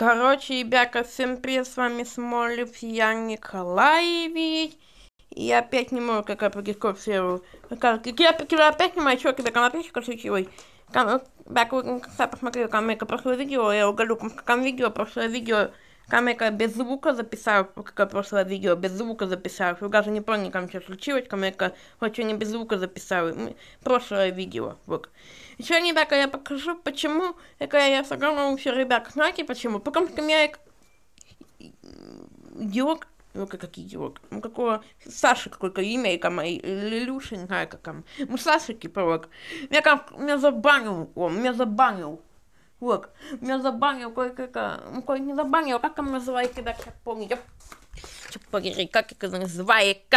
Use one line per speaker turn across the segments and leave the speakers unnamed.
Короче, ребята, всем привет, с вами Смолев, я Николаевич. И я опять не могу, как я прикопсирую. Как я прикрою опять не мальчик, это канапечка случилась. Как я посмотрел, как прошлое видео, я уголю, как видео, прошлое видео. Камерка без звука записала, ну, как я прошлое видео, без звука записала. Я даже не помню, как что случилось, камерка хоть не без звука записала. Прошлое видео, вот. Еще, ребята, я покажу, почему, это я согнала все, ребят, знаете почему? Потому что меня идиот, ну как, как идиот, ну какого, Саша какое-то имя, и мои, Лилюша, не знаю, как там, ну Саша Кипровок, меня, как, меня забанил он, меня забанил. Вот, меня забанил кое-как... Кое не забанил, а как он называется, так я помню. Сейчас погоди, как это называется?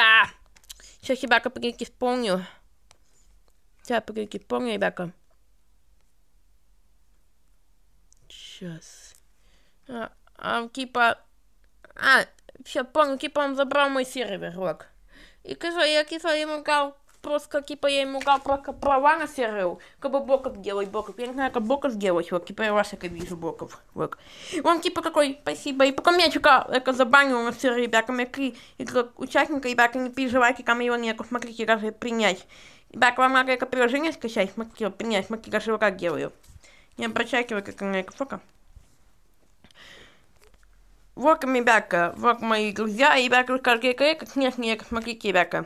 Сейчас, ребята, погоди, вспомню. Сейчас, погоди, помню, ребята. Сейчас. А, а, типа... А, все, помню, типа он забрал мой сервер, вот И, кажу, я кисло ему сказал, просто, типа, я ему дал только права на сервер, как бы Боков делать, Боков. Я не знаю, как Боков сделать, вот, типа, я вас как вижу Боков, вот. Он, типа, такой, спасибо, и потом я чека, это забанил на все, ребята, мне три участника, ребята, не переживайте, там его нет, смотрите, даже принять. Ребята, вам надо это приложение скачать, смотрите, принять, смотрите, даже его как делаю. Не обращайте вы как на это фока. Вот, ребята, вот мои друзья, ребята, расскажите, «Э, как, нет, нет, смотрите, ребята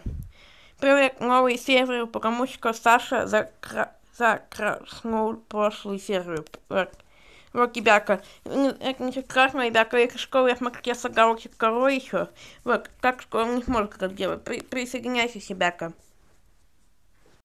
проверь новый сервер, потому что Саша закра... закраснул прошлый серию. Вот, ребята, это не страшно, ребята, из школы я смотрю, я согласен, король еще. Вот, так что он не сможет это делать. При, присоединяйся, ребята.